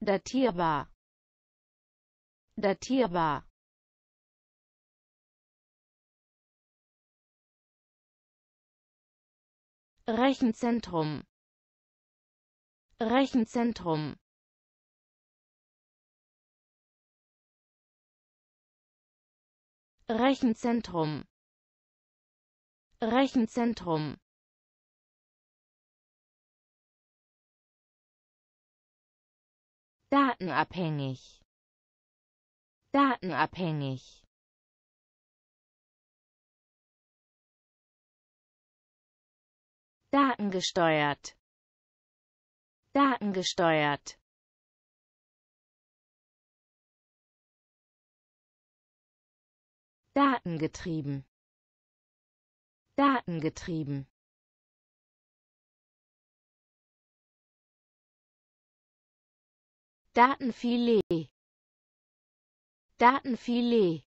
datierbar datierbar Rechenzentrum Rechenzentrum Rechenzentrum Rechenzentrum datenabhängig datenabhängig datengesteuert datengesteuert datengetrieben datengetrieben Datenfilet Datenfilet